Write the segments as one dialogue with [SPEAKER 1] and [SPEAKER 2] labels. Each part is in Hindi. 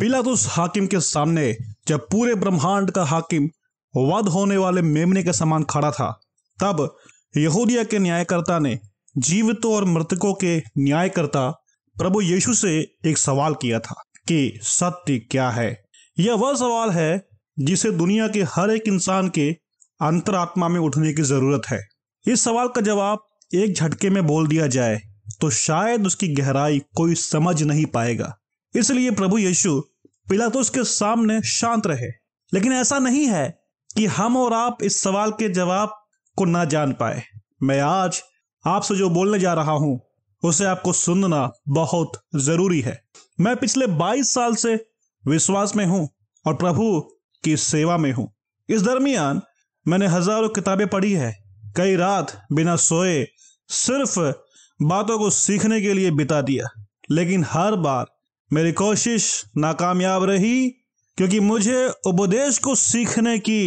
[SPEAKER 1] पिलातुस हाकिम के सामने जब पूरे ब्रह्मांड का हाकिम वध होने वाले मेमने के समान खड़ा था तब यहूदिया के न्यायकर्ता ने जीवितों और मृतकों के न्यायकर्ता प्रभु यीशु से एक सवाल किया था कि सत्य क्या है यह वह सवाल है जिसे दुनिया के हर एक इंसान के अंतरात्मा में उठने की जरूरत है इस सवाल का जवाब एक झटके में बोल दिया जाए तो शायद उसकी गहराई कोई समझ नहीं पाएगा इसलिए प्रभु यीशु पिलातुस के सामने शांत रहे लेकिन ऐसा नहीं है कि हम और आप इस सवाल के जवाब को ना जान पाए मैं आज आपसे जो बोलने जा रहा हूं उसे आपको सुनना बहुत जरूरी है मैं पिछले 22 साल से विश्वास में हूं और प्रभु की सेवा में हूं इस दरमियान मैंने हजारों किताबें पढ़ी है कई रात बिना सोए सिर्फ बातों को सीखने के लिए बिता दिया लेकिन हर बार मेरी कोशिश नाकामयाब रही क्योंकि मुझे उपदेश को सीखने की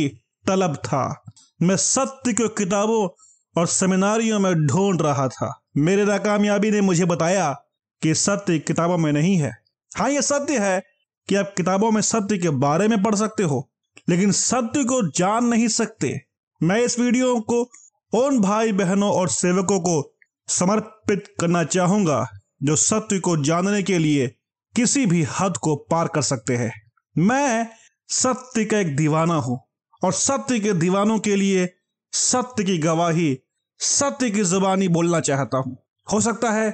[SPEAKER 1] तलब था मैं सत्य को किताबों और सेमिनारियों में ढूंढ रहा था मेरे नाकामयाबी ने मुझे बताया कि सत्य किताबों में नहीं है हाँ यह सत्य है कि आप किताबों में सत्य के बारे में पढ़ सकते हो लेकिन सत्य को जान नहीं सकते मैं इस वीडियो को उन भाई बहनों और सेवकों को समर्पित करना चाहूंगा जो सत्य को जानने के लिए किसी भी हद को पार कर सकते हैं मैं सत्य का एक दीवाना हूं और सत्य के दीवानों के लिए सत्य की गवाही सत्य की जुबानी बोलना चाहता हूं हो सकता है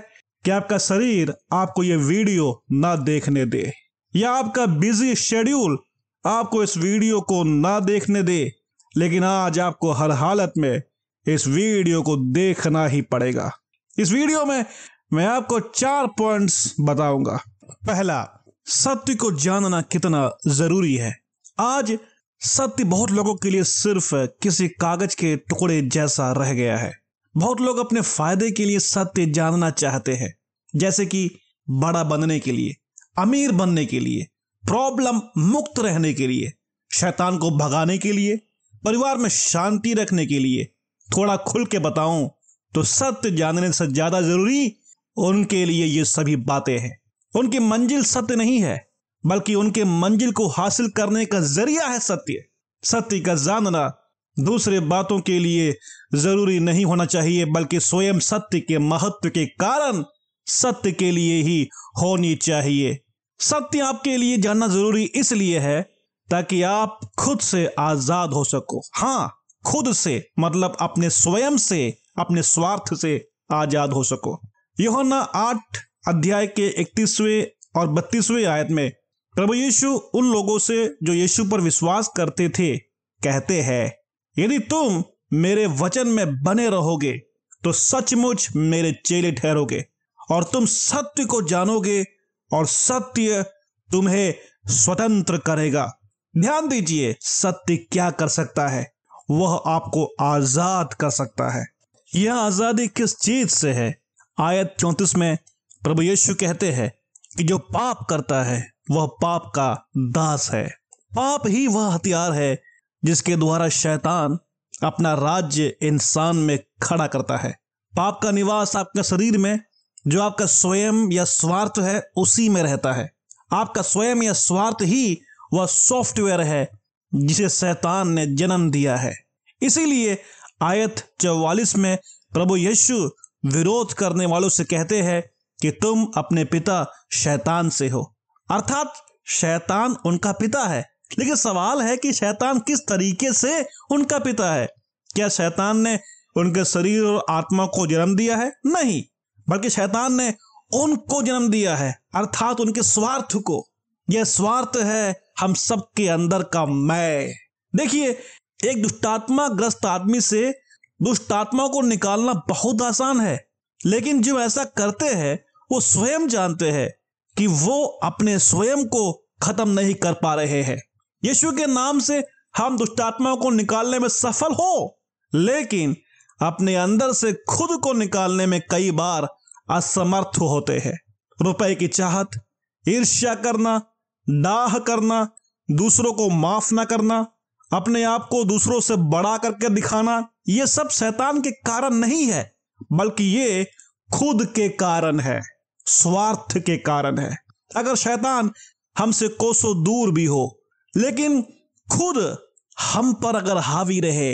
[SPEAKER 1] कि आपका शरीर आपको यह वीडियो ना देखने दे या आपका बिजी शेड्यूल आपको इस वीडियो को ना देखने दे लेकिन आज आपको हर हालत में इस वीडियो को देखना ही पड़ेगा इस वीडियो में मैं आपको चार पॉइंट्स बताऊंगा पहला सत्य को जानना कितना जरूरी है आज सत्य बहुत लोगों के लिए सिर्फ किसी कागज के टुकड़े जैसा रह गया है बहुत लोग अपने फायदे के लिए सत्य जानना चाहते हैं जैसे कि बड़ा बनने के लिए अमीर बनने के लिए प्रॉब्लम मुक्त रहने के लिए शैतान को भगाने के लिए परिवार में शांति रखने के लिए थोड़ा खुल के बताऊं तो सत्य जानने से ज्यादा जरूरी उनके लिए ये सभी बातें हैं उनकी मंजिल सत्य नहीं है बल्कि उनके मंजिल को हासिल करने का जरिया है सत्य सत्य का जानना दूसरे बातों के लिए जरूरी नहीं होना चाहिए बल्कि स्वयं सत्य के महत्व के कारण सत्य के लिए ही होनी चाहिए सत्य आपके लिए जानना जरूरी इसलिए है ताकि आप खुद से आजाद हो सको हां खुद से मतलब अपने स्वयं से अपने स्वार्थ से आजाद हो सको यो ना आठ अध्याय के इकतीसवें और बत्तीसवें आयत में प्रभु यीशु उन लोगों से जो यीशु पर विश्वास करते थे कहते हैं यदि तुम मेरे वचन में बने रहोगे तो सचमुच मेरे चेले ठहरोगे और तुम सत्य को जानोगे और सत्य तुम्हें स्वतंत्र करेगा ध्यान दीजिए सत्य क्या कर सकता है वह आपको आजाद कर सकता है यह आजादी किस चीज से है आयत चौंतीस में प्रभु यीशु कहते हैं कि जो पाप करता है वह पाप का दास है पाप ही वह हथियार है जिसके द्वारा शैतान अपना राज्य इंसान में खड़ा करता है पाप का निवास आपके शरीर में जो आपका स्वयं या स्वार्थ है उसी में रहता है आपका स्वयं या स्वार्थ ही वह सॉफ्टवेयर है जिसे शैतान ने जन्म दिया है इसीलिए आयत चौवालिस में प्रभु यीशु विरोध करने वालों से कहते हैं कि तुम अपने पिता शैतान से हो अर्थात शैतान उनका पिता है लेकिन सवाल है कि शैतान किस तरीके से उनका पिता है क्या शैतान ने उनके शरीर और आत्मा को जन्म दिया है नहीं बल्कि शैतान ने उनको जन्म दिया है अर्थात उनके स्वार्थ को यह स्वार्थ है हम सबके अंदर का मैं देखिए एक दुष्टात्मा ग्रस्त आदमी से दुष्टात्मा को निकालना बहुत आसान है लेकिन जो ऐसा करते हैं वो स्वयं जानते हैं कि वो अपने स्वयं को खत्म नहीं कर पा रहे हैं यीशु के नाम से हम दुष्टात्माओं को निकालने में सफल हो लेकिन अपने अंदर से खुद को निकालने में कई बार असमर्थ होते हैं रुपए की चाहत ईर्ष्या करना डाह करना दूसरों को माफ ना करना अपने आप को दूसरों से बड़ा करके दिखाना ये सब शैतान के कारण नहीं है बल्कि ये खुद के कारण है स्वार्थ के कारण है अगर शैतान हमसे कोसों दूर भी हो लेकिन खुद हम पर अगर हावी रहे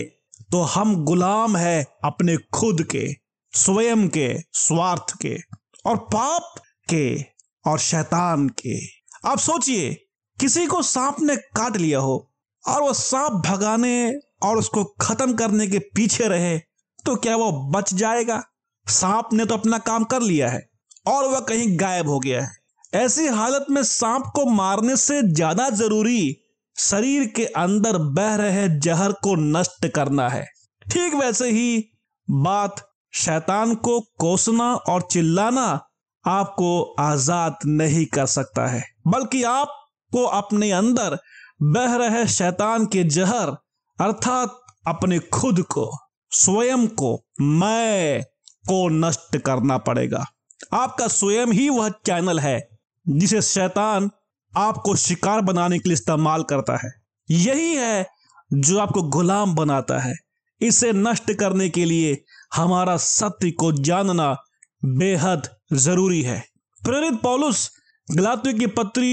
[SPEAKER 1] तो हम गुलाम है अपने खुद के स्वयं के स्वार्थ के और पाप के और शैतान के आप सोचिए किसी को सांप ने काट लिया हो और वो सांप भगाने और उसको खत्म करने के पीछे रहे तो क्या वो बच जाएगा सांप ने तो अपना काम कर लिया है और वह कहीं गायब हो गया है ऐसी हालत में सांप को मारने से ज्यादा जरूरी शरीर के अंदर बह रहे जहर को नष्ट करना है ठीक वैसे ही बात शैतान को कोसना और चिल्लाना आपको आजाद नहीं कर सकता है बल्कि आपको अपने अंदर बह रहे शैतान के जहर अर्थात अपने खुद को स्वयं को मैं को नष्ट करना पड़ेगा आपका स्वयं ही वह चैनल है जिसे शैतान आपको शिकार बनाने के लिए इस्तेमाल करता है यही है जो आपको गुलाम बनाता है इसे नष्ट करने के लिए हमारा सत्य को जानना बेहद जरूरी है प्रेरित पौलुस गलात्व की पत्री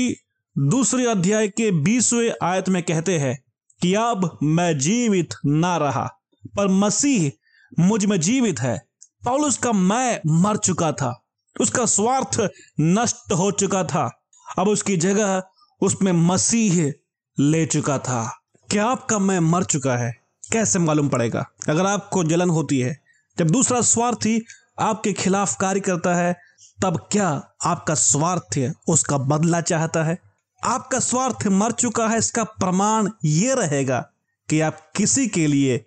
[SPEAKER 1] दूसरे अध्याय के बीसवें आयत में कहते हैं कि अब मैं जीवित ना रहा पर मसीह मुझ में जीवित है पौलुस का मैं मर चुका था उसका स्वार्थ नष्ट हो चुका था अब उसकी जगह उसमें मसीह ले चुका था क्या आपका मैं मर चुका है कैसे मालूम पड़ेगा अगर आपको जलन होती है जब दूसरा स्वार्थी आपके खिलाफ कार्य करता है तब क्या आपका स्वार्थ उसका बदला चाहता है आपका स्वार्थ मर चुका है इसका प्रमाण ये रहेगा कि आप किसी के लिए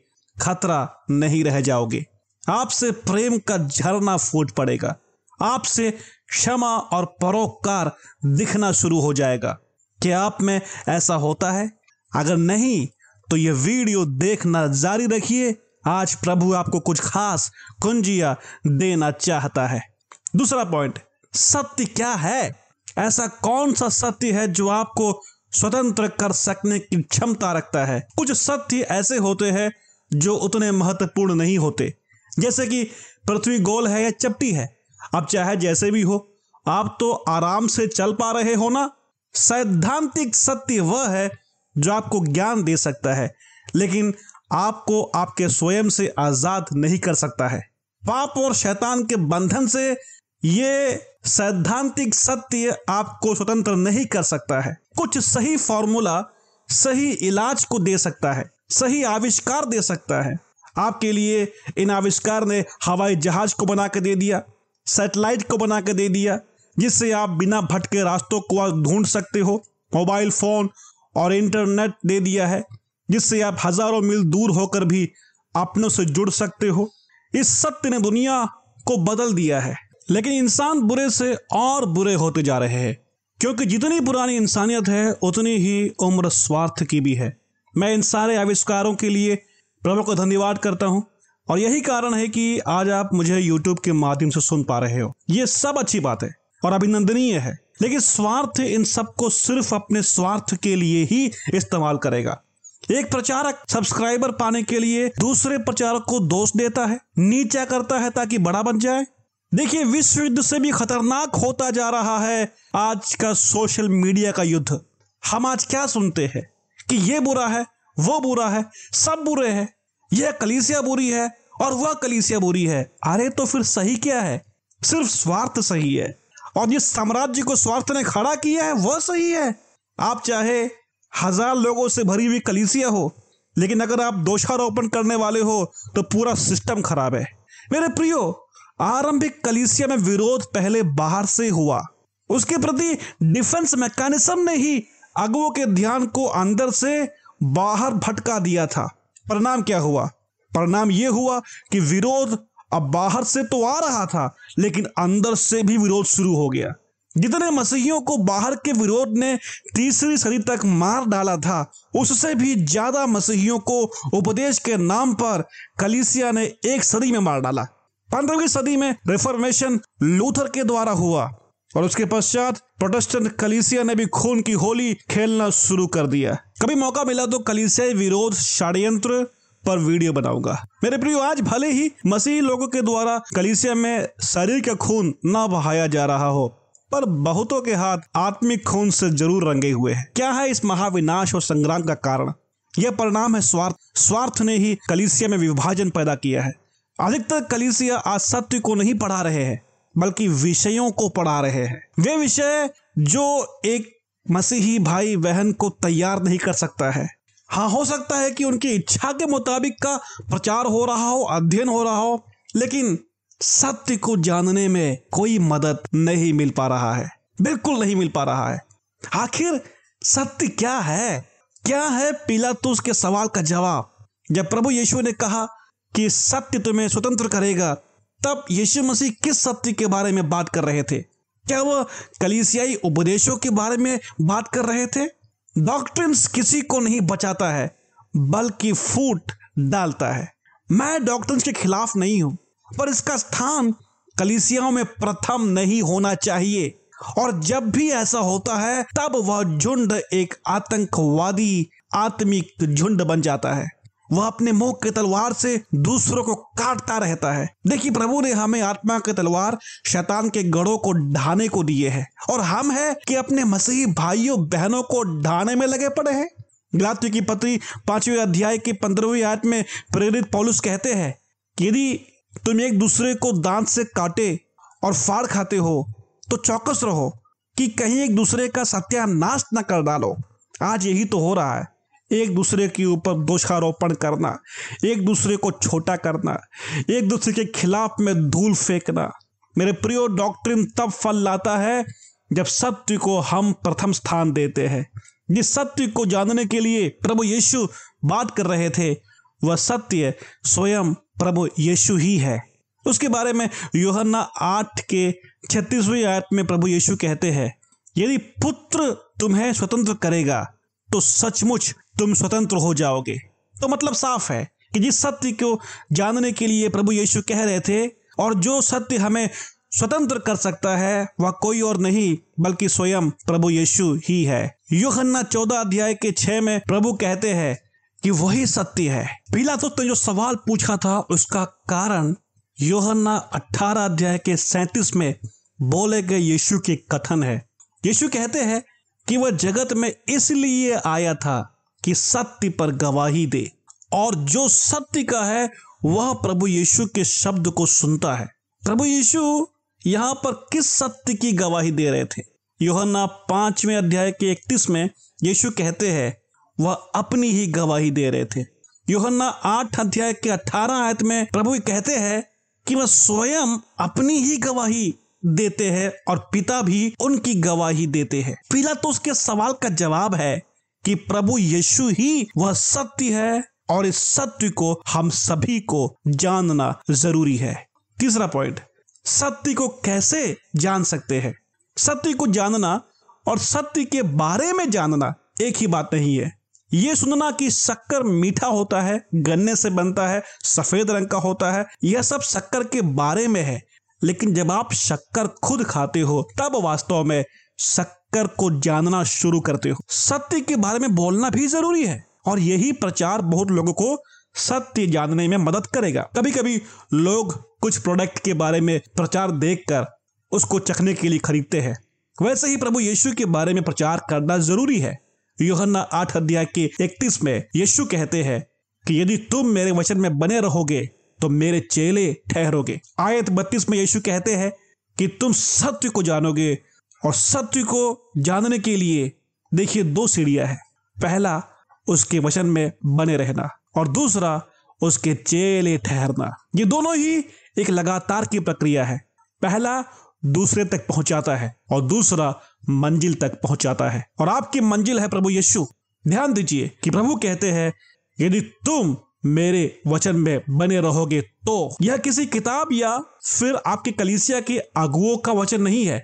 [SPEAKER 1] खतरा नहीं रह जाओगे आपसे प्रेम का झरना फूट पड़ेगा आपसे क्षमा और परोपकार दिखना शुरू हो जाएगा क्या आप में ऐसा होता है अगर नहीं तो यह वीडियो देखना जारी रखिए आज प्रभु आपको कुछ खास कुंजिया देना चाहता है दूसरा पॉइंट सत्य क्या है ऐसा कौन सा सत्य है जो आपको स्वतंत्र कर सकने की क्षमता रखता है कुछ सत्य ऐसे होते हैं जो उतने महत्वपूर्ण नहीं होते जैसे कि पृथ्वी गोल है या चपटी है अब चाहे जैसे भी हो आप तो आराम से चल पा रहे हो ना सैद्धांतिक सत्य वह है जो आपको ज्ञान दे सकता है लेकिन आपको आपके स्वयं से आजाद नहीं कर सकता है पाप और शैतान के बंधन से ये सैद्धांतिक सत्य आपको स्वतंत्र नहीं कर सकता है कुछ सही फॉर्मूला सही इलाज को दे सकता है सही आविष्कार दे सकता है आपके लिए इन आविष्कार ने हवाई जहाज को बना के दे दिया सैटेलाइट को बना के दे दिया जिससे आप बिना भटके रास्तों को ढूंढ सकते हो मोबाइल फोन और इंटरनेट दे दिया है जिससे आप हजारों मील दूर होकर भी अपनों से जुड़ सकते हो इस सत्य ने दुनिया को बदल दिया है लेकिन इंसान बुरे से और बुरे होते जा रहे हैं क्योंकि जितनी पुरानी इंसानियत है उतनी ही उम्र स्वार्थ की भी है मैं इन सारे आविष्कारों के लिए प्रभु को धन्यवाद करता हूँ और यही कारण है कि आज आप मुझे यूट्यूब के माध्यम से सुन पा रहे हो ये सब अच्छी बात है और अभिनंदनीय है लेकिन स्वार्थ इन सबको सिर्फ अपने स्वार्थ के लिए ही इस्तेमाल करेगा एक प्रचारक सब्सक्राइबर पाने के लिए दूसरे प्रचारक को दोष देता है नीचा करता है ताकि बड़ा बन जाए देखिए विश्व युद्ध से भी खतरनाक होता जा रहा है आज का सोशल मीडिया का युद्ध हम आज क्या सुनते हैं कि ये बुरा है वो बुरा है सब बुरे हैं यह कलीसिया बुरी है और वह कलीसिया बुरी है अरे तो फिर सही क्या है सिर्फ स्वार्थ सही है और जिस साम्राज्य को स्वार्थ ने खड़ा किया है वह सही है आप चाहे हजार लोगों से भरी हुई कलीसिया हो लेकिन अगर आप दोषारोपण करने वाले हो तो पूरा सिस्टम खराब है मेरे प्रियो आरंभिक कलीसिया में विरोध पहले बाहर से हुआ उसके प्रति डिफेंस मैकेनिज्म ने ही अगुओं के ध्यान को अंदर से बाहर भटका दिया था परिणाम क्या हुआ परिणाम यह हुआ कि विरोध अब बाहर से तो आ रहा था लेकिन अंदर से भी विरोध शुरू हो गया जितने मसीहियों को बाहर के विरोध ने तीसरी सदी तक मार डाला था उससे भी ज्यादा मसीहियों को उपदेश के नाम पर कलिसिया ने एक सदी में मार डाला पंद्रहवीं सदी में रिफॉर्मेशन लूथर के द्वारा हुआ और उसके पश्चात प्रोटेस्टेंट कलिसिया ने भी खून की होली खेलना शुरू कर दिया कभी मौका मिला तो कलिसिया विरोध षड्यंत्र पर वीडियो बनाऊंगा मेरे प्रियो आज भले ही मसीह लोगों के द्वारा कलीसिया में शरीर का खून न बहाया जा रहा हो पर बहुतों के हाथ आत्मिक खून से जरूर रंगे हुए हैं क्या है इस महाविनाश और संग्राम का कारण यह परिणाम है स्वार्थ स्वार्थ ने ही कलीसिया में विभाजन पैदा किया है अधिकतर कलीसिया आज सत्य को नहीं पढ़ा रहे हैं बल्कि विषयों को पढ़ा रहे हैं वे विषय जो एक मसीही भाई बहन को तैयार नहीं कर सकता है हाँ हो सकता है कि उनकी इच्छा के मुताबिक का प्रचार हो रहा हो अध्ययन हो रहा हो लेकिन सत्य को जानने में कोई मदद नहीं मिल पा रहा है बिल्कुल नहीं मिल पा रहा है आखिर सत्य क्या है क्या है पीला तुस के सवाल का जवाब जब प्रभु यीशु ने कहा कि सत्य तुम्हें स्वतंत्र करेगा तब यीशु मसीह किस सत्य के बारे में बात कर रहे थे क्या वह कलीसियाई उपदेशों के बारे में बात कर रहे थे डॉक्ट्रिन्स किसी को नहीं बचाता है बल्कि फूट डालता है मैं डॉक्ट्रिन्स के खिलाफ नहीं हूं पर इसका स्थान कलिसियाओं में प्रथम नहीं होना चाहिए और जब भी ऐसा होता है तब वह झुंड एक आतंकवादी आत्मिक झुंड बन जाता है वह अपने मुख के तलवार से दूसरों को काटता रहता है देखिए प्रभु ने हमें आत्मा के तलवार शैतान के गढ़ों को ढाने को दिए है और हम है कि अपने मसीही भाइयों बहनों को ढाने में लगे पड़े हैं गलातियों की पत्री पांचवें अध्याय की पंद्रहवीं आयत में प्रेरित पौलुस कहते हैं कि यदि तुम एक दूसरे को दांत से काटे और फाड़ खाते हो तो चौकस रहो कि कहीं एक दूसरे का सत्यानाश न कर डालो आज यही तो हो रहा है एक दूसरे के ऊपर दोषारोपण करना एक दूसरे को छोटा करना एक दूसरे के खिलाफ में धूल फेंकना मेरे प्रियो डॉक्ट्रिन तब फल लाता है जब सत्य को हम प्रथम स्थान देते हैं जिस सत्य को जानने के लिए प्रभु यीशु बात कर रहे थे वह सत्य स्वयं प्रभु यीशु ही है उसके बारे में योहन्ना आठ के छत्तीसवीं आयत में प्रभु यीशु कहते हैं यदि पुत्र तुम्हें स्वतंत्र करेगा तो सचमुच तुम स्वतंत्र हो जाओगे तो मतलब साफ है कि जिस सत्य को जानने के लिए प्रभु यीशु कह रहे थे और जो सत्य हमें स्वतंत्र कर सकता है वह कोई और नहीं बल्कि स्वयं प्रभु यीशु ही है योहन्ना चौदह अध्याय के छह में प्रभु कहते हैं कि वही सत्य है पीला तो जो सवाल पूछा था उसका कारण योहन्ना अठारह अध्याय के सैतीस में बोले गए यीशु के कथन है यीशु कहते हैं कि वह जगत में इसलिए आया था कि सत्य पर गवाही दे और जो सत्य का है वह प्रभु यीशु के शब्द को सुनता है प्रभु यीशु यहां पर किस सत्य की गवाही दे रहे थे योहन्ना पांचवें अध्याय के इकतीस में यीशु कहते हैं वह अपनी ही गवाही दे रहे थे योहन्ना आठ अध्याय के अठारह आयत में प्रभु कहते हैं कि वह स्वयं अपनी ही गवाही देते हैं और पिता भी उनकी गवाही देते हैं पिला तो उसके सवाल का जवाब है कि प्रभु यीशु ही वह सत्य है और इस सत्य को हम सभी को जानना जरूरी है तीसरा पॉइंट सत्य को कैसे जान सकते हैं सत्य को जानना और सत्य के बारे में जानना एक ही बात नहीं है यह सुनना कि शक्कर मीठा होता है गन्ने से बनता है सफेद रंग का होता है यह सब शक्कर के बारे में है लेकिन जब आप शक्कर खुद खाते हो तब वास्तव में शक्कर को जानना शुरू करते हो सत्य के बारे में बोलना भी जरूरी है और यही प्रचार बहुत लोगों को सत्य जानने में मदद करेगा कभी कभी लोग कुछ प्रोडक्ट के बारे में प्रचार देखकर उसको चखने के लिए खरीदते हैं वैसे ही प्रभु यीशु के बारे में प्रचार करना जरूरी है योहन्ना आठ अध्याय के इकतीस में यीशु कहते हैं कि यदि तुम मेरे वचन में बने रहोगे तो मेरे चेले ठहरोगे आयत बत्तीस में यीशु कहते हैं कि तुम सत्य को जानोगे और सत्य को जानने के लिए देखिए दो सीढ़ियां हैं पहला उसके वचन में बने रहना और दूसरा उसके चेले ठहरना ये दोनों ही एक लगातार की प्रक्रिया है पहला दूसरे तक पहुंचाता है और दूसरा मंजिल तक पहुंचाता है और आपकी मंजिल है प्रभु यीशु ध्यान दीजिए कि प्रभु कहते हैं यदि तुम मेरे वचन में बने रहोगे तो यह किसी किताब या फिर आपके कलीसिया के अगुओं का वचन नहीं है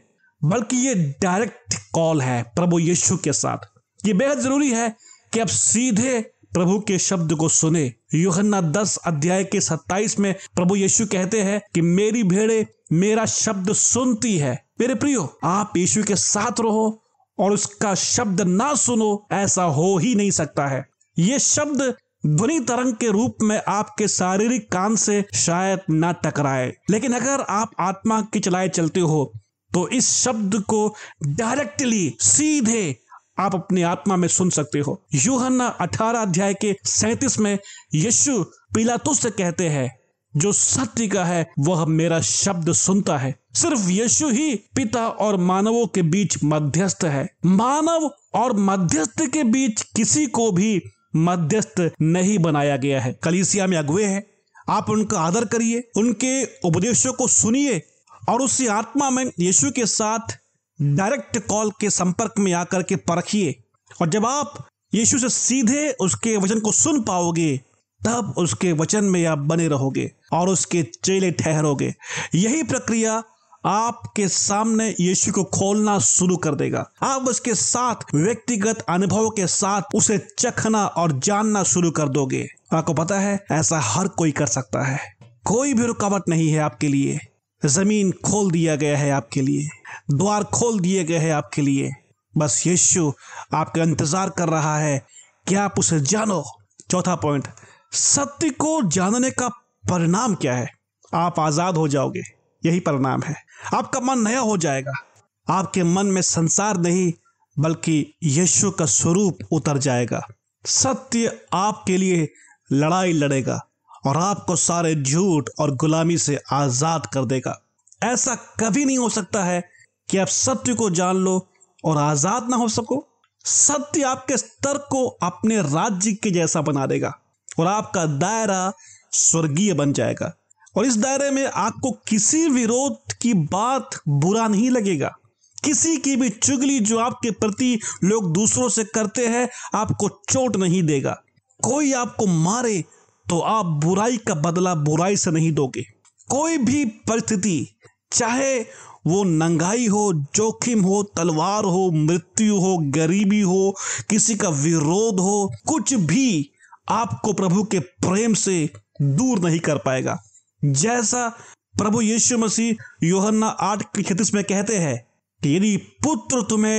[SPEAKER 1] बल्कि ये डायरेक्ट कॉल है प्रभु यीशु के साथ ये बेहद जरूरी है कि आप सीधे प्रभु के शब्द को सुने योहन्ना दस अध्याय के सत्ताईस में प्रभु यीशु कहते हैं कि मेरी भेड़े मेरा शब्द सुनती है मेरे प्रियो आप यीशु के साथ रहो और उसका शब्द ना सुनो ऐसा हो ही नहीं सकता है ये शब्द ध्वनि तरंग के रूप में आपके शारीरिक कान से शायद ना टकराए लेकिन अगर आप आत्मा की चलाए चलते हो तो इस शब्द को डायरेक्टली सीधे आप अपने आत्मा में सुन सकते हो यूहन्ना अठारह अध्याय के सैतीस में यीशु पिलातुस से कहते हैं जो सत्य का है वह मेरा शब्द सुनता है सिर्फ यीशु ही पिता और मानवों के बीच मध्यस्थ है मानव और मध्यस्थ के बीच किसी को भी मध्यस्थ नहीं बनाया गया है कलीसिया में अगुए हैं आप उनका आदर करिए उनके उपदेशों को सुनिए और उसी आत्मा में यीशु के साथ डायरेक्ट कॉल के संपर्क में आकर के परखिए और जब आप यीशु से सीधे उसके वचन को सुन पाओगे तब उसके वचन में आप बने रहोगे और उसके चेले ठहरोगे यही प्रक्रिया आपके सामने यीशु को खोलना शुरू कर देगा आप उसके साथ व्यक्तिगत अनुभव के साथ उसे चखना और जानना शुरू कर दोगे आपको पता है ऐसा हर कोई कर सकता है कोई भी रुकावट नहीं है आपके लिए जमीन खोल दिया गया है आपके लिए द्वार खोल दिए गए हैं आपके लिए बस यीशु आपका इंतजार कर रहा है कि आप उसे जानो चौथा पॉइंट सत्य को जानने का परिणाम क्या है आप आजाद हो जाओगे यही परिणाम है आपका मन नया हो जाएगा आपके मन में संसार नहीं बल्कि यीशु का स्वरूप उतर जाएगा सत्य आपके लिए लड़ाई लड़ेगा और आपको सारे झूठ और गुलामी से आज़ाद कर देगा ऐसा कभी नहीं हो सकता है कि आप सत्य को जान लो और आज़ाद ना हो सको सत्य आपके स्तर को अपने राज्य के जैसा बना देगा और आपका दायरा स्वर्गीय बन जाएगा और इस दायरे में आपको किसी विरोध की बात बुरा नहीं लगेगा किसी की भी चुगली जो आपके प्रति लोग दूसरों से करते हैं आपको चोट नहीं देगा कोई आपको मारे तो आप बुराई का बदला बुराई से नहीं दोगे कोई भी परिस्थिति चाहे वो नंगाई हो जोखिम हो तलवार हो मृत्यु हो गरीबी हो किसी का विरोध हो कुछ भी आपको प्रभु के प्रेम से दूर नहीं कर पाएगा जैसा प्रभु यीशु मसीह योहन्ना आठ की छत्तीस में कहते हैं कि यदि पुत्र तुम्हें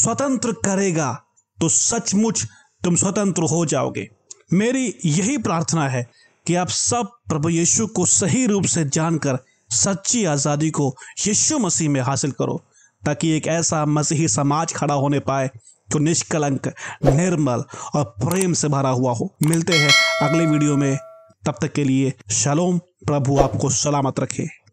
[SPEAKER 1] स्वतंत्र करेगा तो सचमुच तुम स्वतंत्र हो जाओगे मेरी यही प्रार्थना है कि आप सब प्रभु यीशु को सही रूप से जानकर सच्ची आज़ादी को यीशु मसीह में हासिल करो ताकि एक ऐसा मसीही समाज खड़ा होने पाए जो निष्कलंक निर्मल और प्रेम से भरा हुआ हो मिलते हैं अगले वीडियो में तब तक के लिए शलोम प्रभु आपको सलामत रखे